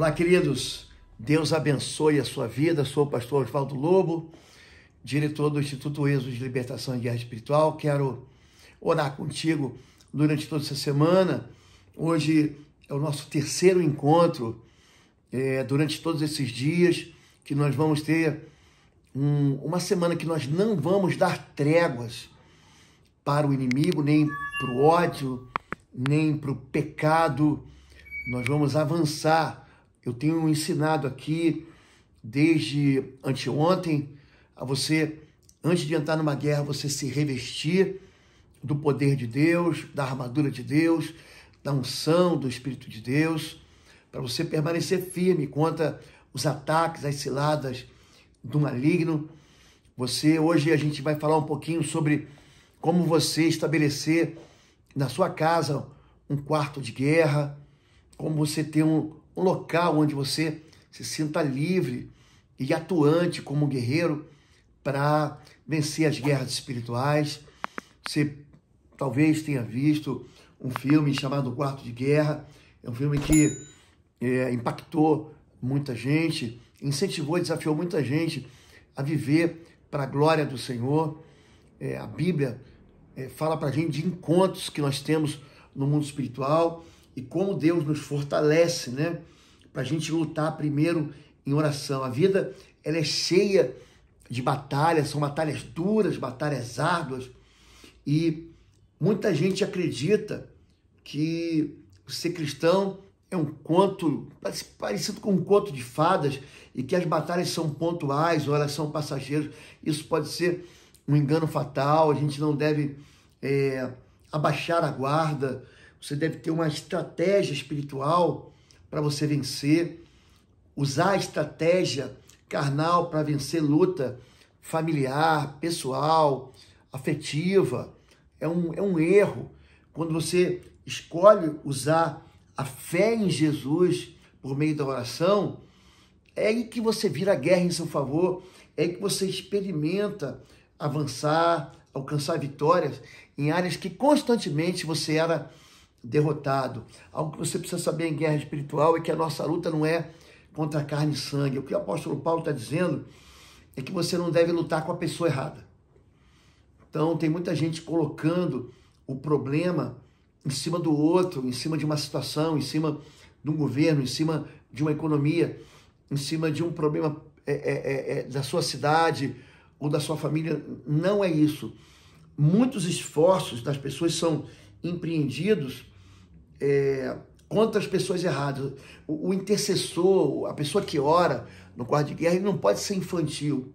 Olá, queridos. Deus abençoe a sua vida. Sou o pastor Oswaldo Lobo, diretor do Instituto Êxodo de Libertação e Guerra Espiritual. Quero orar contigo durante toda essa semana. Hoje é o nosso terceiro encontro é, durante todos esses dias que nós vamos ter um, uma semana que nós não vamos dar tréguas para o inimigo, nem para o ódio, nem para o pecado. Nós vamos avançar eu tenho ensinado aqui desde anteontem a você, antes de entrar numa guerra, você se revestir do poder de Deus, da armadura de Deus, da unção do Espírito de Deus, para você permanecer firme contra os ataques, as ciladas do maligno. Você hoje a gente vai falar um pouquinho sobre como você estabelecer na sua casa um quarto de guerra, como você ter um, um local onde você se sinta livre e atuante como um guerreiro para vencer as guerras espirituais. Você talvez tenha visto um filme chamado Quarto de Guerra, é um filme que é, impactou muita gente, incentivou e desafiou muita gente a viver para a glória do Senhor. É, a Bíblia é, fala para a gente de encontros que nós temos no mundo espiritual e como Deus nos fortalece, né? Para a gente lutar primeiro em oração. A vida ela é cheia de batalhas, são batalhas duras, batalhas árduas. E muita gente acredita que ser cristão é um conto parecido com um conto de fadas e que as batalhas são pontuais ou elas são passageiras. Isso pode ser um engano fatal, a gente não deve é, abaixar a guarda, você deve ter uma estratégia espiritual para você vencer, usar a estratégia carnal para vencer luta familiar, pessoal, afetiva. É um, é um erro quando você escolhe usar a fé em Jesus por meio da oração. É aí que você vira a guerra em seu favor, é aí que você experimenta avançar, alcançar vitórias em áreas que constantemente você era derrotado. Algo que você precisa saber em guerra espiritual é que a nossa luta não é contra carne e sangue. O que o apóstolo Paulo está dizendo é que você não deve lutar com a pessoa errada. Então, tem muita gente colocando o problema em cima do outro, em cima de uma situação, em cima de um governo, em cima de uma economia, em cima de um problema é, é, é, é da sua cidade ou da sua família. Não é isso. Muitos esforços das pessoas são empreendidos é, contra as pessoas erradas. O, o, intercessor, a pessoa que ora no quarto de guerra, ele não pode ser infantil.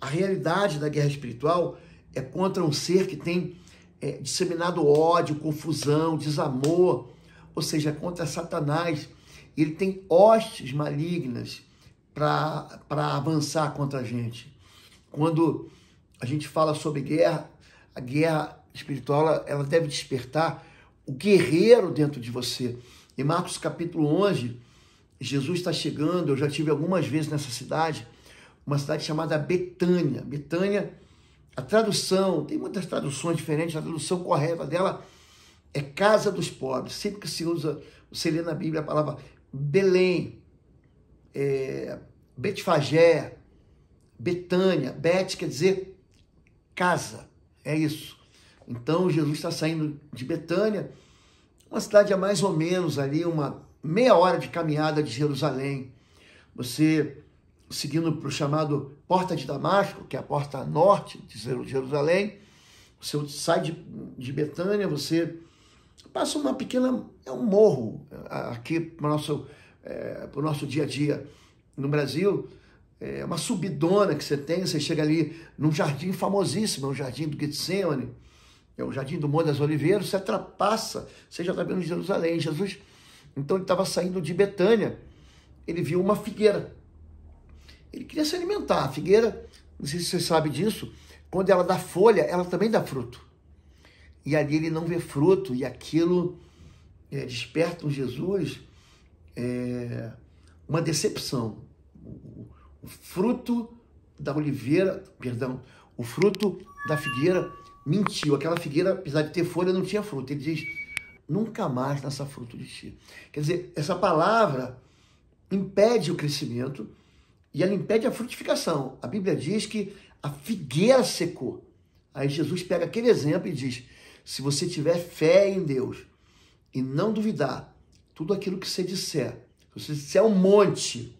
A realidade da guerra espiritual é contra um ser que tem é, disseminado ódio, confusão, desamor, ou seja, é contra Satanás. Ele tem hostes malignas para avançar contra a gente. Quando a gente fala sobre guerra, a guerra espiritual ela deve despertar o guerreiro dentro de você. Em Marcos capítulo 11, Jesus está chegando, eu já tive algumas vezes nessa cidade, uma cidade chamada Betânia. Betânia, a tradução, tem muitas traduções diferentes, a tradução correta dela é casa dos pobres. Sempre que se usa, você lê na Bíblia a palavra Belém, é, Betfagé, Betânia, Bet quer dizer casa, é isso. Então Jesus está saindo de Betânia, uma cidade a mais ou menos ali uma meia hora de caminhada de Jerusalém. Você seguindo para o chamado Porta de Damasco, que é a porta norte de Jerusalém, você sai de, de Betânia, você passa uma pequena. É um morro é, aqui para o nosso, é, nosso dia a dia no Brasil. É uma subidona que você tem, você chega ali num jardim famosíssimo, é o jardim do Getsemane é o Jardim do Monte das Oliveiras, você atrapassa, você já está vendo Jerusalém. Jesus, então ele estava saindo de Betânia, ele viu uma figueira. Ele queria se alimentar. A figueira, não sei se você sabe disso, quando ela dá folha, ela também dá fruto. E ali ele não vê fruto, e aquilo é, desperta em Jesus é, uma decepção. o fruto da oliveira, perdão, o fruto da figueira mentiu. Aquela figueira, apesar de ter folha, não tinha fruto. Ele diz: nunca mais nasça fruto de ti. Quer dizer, essa palavra impede o crescimento e ela impede a frutificação. A Bíblia diz que a figueira secou. Aí Jesus pega aquele exemplo e diz: se você tiver fé em Deus e não duvidar, tudo aquilo que você disser, se você disser um monte,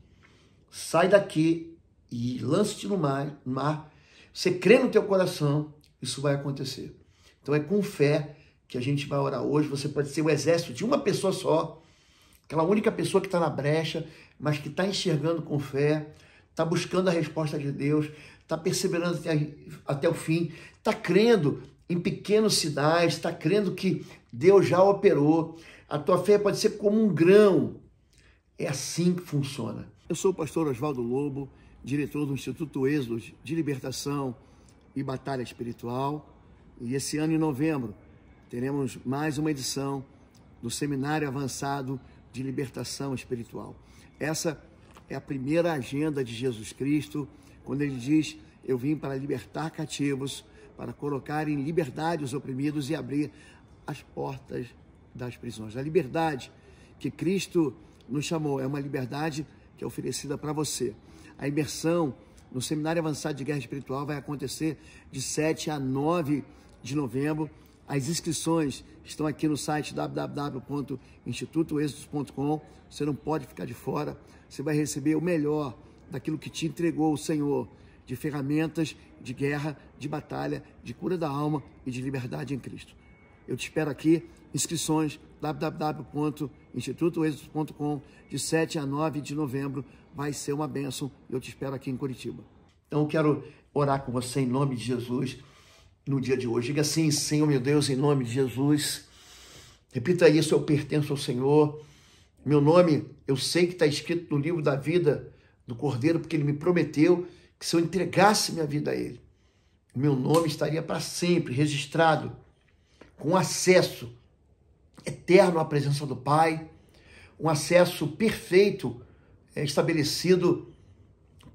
sai daqui e lance-te no mar, no mar, você crê no teu coração, isso vai acontecer. Então é com fé que a gente vai orar hoje. Você pode ser o exército de uma pessoa só, aquela única pessoa que está na brecha, mas que está enxergando com fé, está buscando a resposta de Deus, está perseverando até, até o fim, está crendo em pequenos sinais, está crendo que Deus já operou. A tua fé pode ser como um grão. É assim que funciona. Eu sou o pastor Oswaldo Lobo, diretor do Instituto Êxodo de Libertação e Batalha Espiritual. E esse ano, em novembro, teremos mais uma edição do Seminário Avançado de Libertação Espiritual. Essa é a primeira agenda de Jesus Cristo, quando ele diz: Eu vim para libertar cativos, para colocar em liberdade os oprimidos e abrir as portas das prisões. A liberdade que Cristo nos chamou é uma liberdade que é oferecida para você. A imersão no Seminário Avançado de Guerra Espiritual, vai acontecer de 7 a 9 de novembro. As inscrições estão aqui no site www.institutoexodus.com. Você não pode ficar de fora. Você vai receber o melhor daquilo que te entregou o Senhor, de ferramentas de guerra, de batalha, de cura da alma e de liberdade em Cristo. Eu te espero aqui. Inscrições www.institutoexodus.com Instituto de 7 a 9 de novembro. Vai ser uma bênção. Eu te espero aqui em Curitiba. Então, eu quero orar com você em nome de Jesus no dia de hoje. Diga assim, Senhor meu Deus, em nome de Jesus. Repita isso, eu pertenço ao Senhor. Meu nome, eu sei que está escrito no livro da vida do Cordeiro, porque ele me prometeu que se eu entregasse minha vida a ele, meu nome estaria para sempre registrado, com acesso eterno à presença do Pai, um acesso perfeito é, estabelecido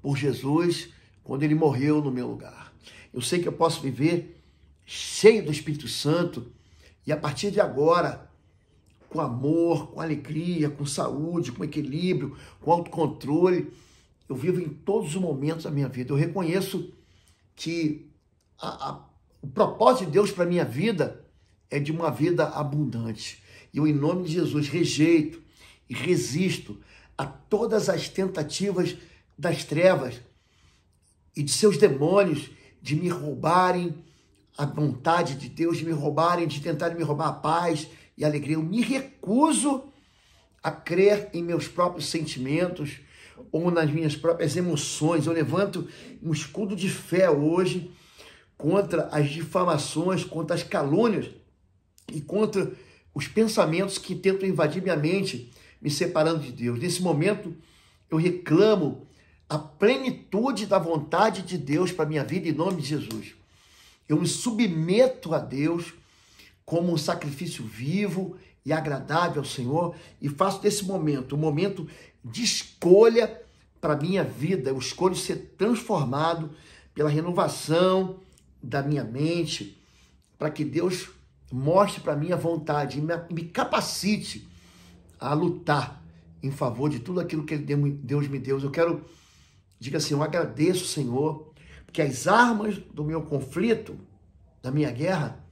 por Jesus quando ele morreu no meu lugar. Eu sei que eu posso viver cheio do Espírito Santo e a partir de agora, com amor, com alegria, com saúde, com equilíbrio, com autocontrole, eu vivo em todos os momentos da minha vida. Eu reconheço que a, a, o propósito de Deus para minha vida é de uma vida abundante. E eu, em nome de Jesus, rejeito e resisto a todas as tentativas das trevas e de seus demônios de me roubarem a vontade de Deus, de me roubarem, de tentarem me roubar a paz e a alegria. Eu me recuso a crer em meus próprios sentimentos ou nas minhas próprias emoções. Eu levanto um escudo de fé hoje contra as difamações, contra as calúnias e contra os pensamentos que tentam invadir minha mente, me separando de Deus. Nesse momento, eu reclamo a plenitude da vontade de Deus para minha vida em nome de Jesus. Eu me submeto a Deus como um sacrifício vivo e agradável ao Senhor e faço desse momento um momento de escolha para minha vida. Eu escolho ser transformado pela renovação da minha mente para que Deus mostre para mim a vontade e me, capacite a lutar em favor de tudo aquilo que Deus me deu. Eu quero, diga assim, eu agradeço, Senhor, porque as armas do meu conflito, da minha guerra,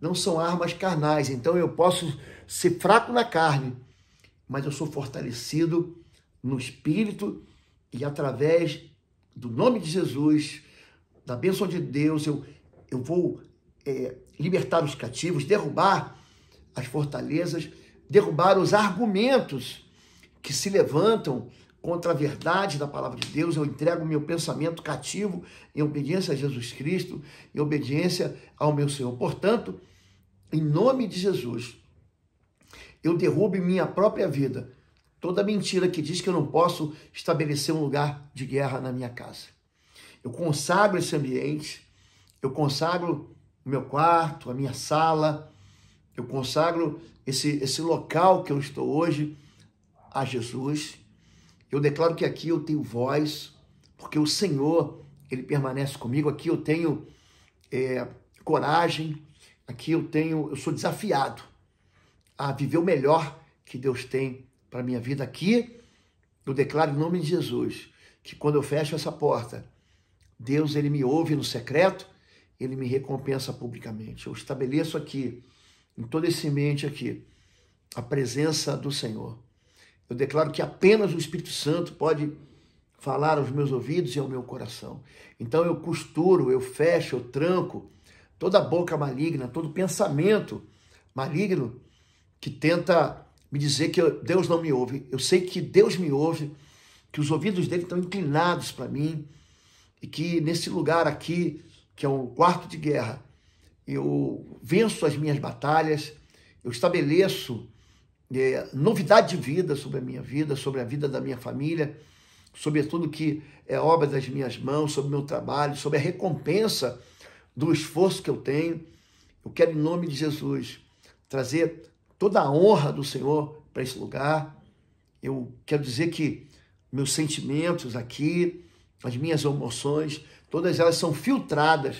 não são armas carnais. Então eu posso ser fraco na carne, mas eu sou fortalecido no espírito e através do nome de Jesus, da bênção de Deus, eu, eu vou é, libertar os cativos, derrubar as fortalezas, derrubar os argumentos que se levantam contra a verdade da palavra de Deus. Eu entrego meu pensamento cativo em obediência a Jesus Cristo, em obediência ao meu Senhor. Portanto, em nome de Jesus, eu derrubo em minha própria vida toda mentira que diz que eu não posso estabelecer um lugar de guerra na minha casa. Eu consagro esse ambiente, eu consagro o meu quarto, a minha sala. Eu consagro esse, esse local que eu estou hoje a Jesus. Eu declaro que aqui eu tenho voz, porque o Senhor, Ele permanece comigo. Aqui eu tenho é, coragem, aqui eu tenho, eu sou desafiado a viver o melhor que Deus tem para minha vida. Aqui eu declaro em nome de Jesus que quando eu fecho essa porta, Deus Ele me ouve no secreto ele me recompensa publicamente. Eu estabeleço aqui, em todo esse mente aqui, a presença do Senhor. Eu declaro que apenas o Espírito Santo pode falar aos meus ouvidos e ao meu coração. Então eu costuro, eu fecho, eu tranco toda boca maligna, todo pensamento maligno que tenta me dizer que Deus não me ouve. Eu sei que Deus me ouve, que os ouvidos dele estão inclinados para mim e que nesse lugar aqui que é o quarto de guerra, eu venço as minhas batalhas, eu estabeleço é, novidade de vida sobre a minha vida, sobre a vida da minha família, sobre tudo que é obra das minhas mãos, sobre o meu trabalho, sobre a recompensa do esforço que eu tenho. Eu quero, em nome de Jesus, trazer toda a honra do Senhor para esse lugar. Eu quero dizer que meus sentimentos aqui, as minhas emoções, todas elas são filtradas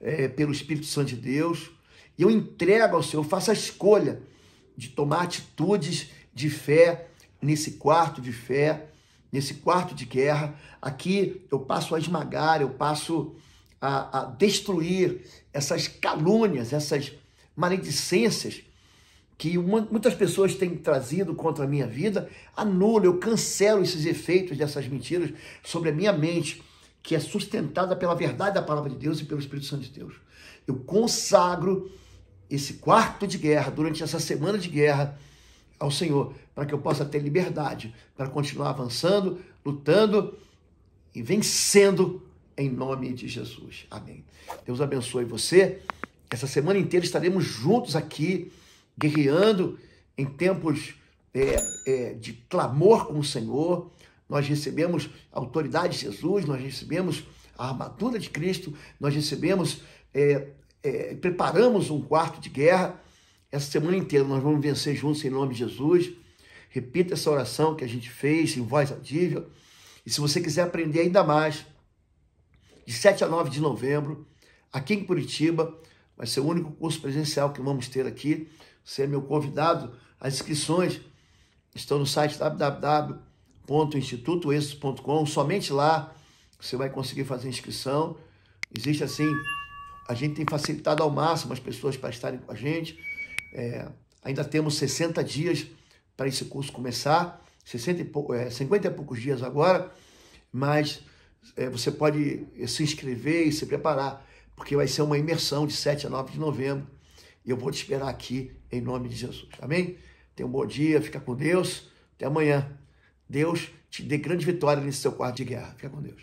é, pelo Espírito Santo de Deus. E eu entrego ao Senhor, faço a escolha de tomar atitudes de fé nesse quarto de fé, nesse quarto de guerra. Aqui eu passo a esmagar, eu passo a, a destruir essas calúnias, essas maledicências que uma, muitas pessoas têm trazido contra a minha vida, anulo, eu cancelo esses efeitos dessas mentiras sobre a minha mente, que é sustentada pela verdade da palavra de Deus e pelo Espírito Santo de Deus. Eu consagro esse quarto de guerra, durante essa semana de guerra, ao Senhor, para que eu possa ter liberdade para continuar avançando, lutando e vencendo em nome de Jesus. Amém. Deus abençoe você. Essa semana inteira estaremos juntos aqui guerreando em tempos é, é, de clamor com o Senhor, nós recebemos a autoridade de Jesus, nós recebemos a armadura de Cristo, nós recebemos, é, é, preparamos um quarto de guerra. Essa semana inteira nós vamos vencer juntos em nome de Jesus. Repita essa oração que a gente fez em voz audível. E se você quiser aprender ainda mais, de 7 a 9 de novembro, aqui em Curitiba, vai ser o único curso presencial que vamos ter aqui. Você é meu convidado. As inscrições estão no site www.institutoexo.com, Somente lá você vai conseguir fazer inscrição. Existe assim, a gente tem facilitado ao máximo as pessoas para estarem com a gente. É, ainda temos 60 dias para esse curso começar, 60 e é, 50 e poucos dias agora, mas é, você pode é, se inscrever e se preparar, porque vai ser uma imersão de 7 a 9 de novembro e eu vou te esperar aqui em nome de Jesus. Amém? Tenha um bom dia, fica com Deus. Até amanhã. Deus te dê grande vitória nesse seu quarto de guerra. Fica com Deus.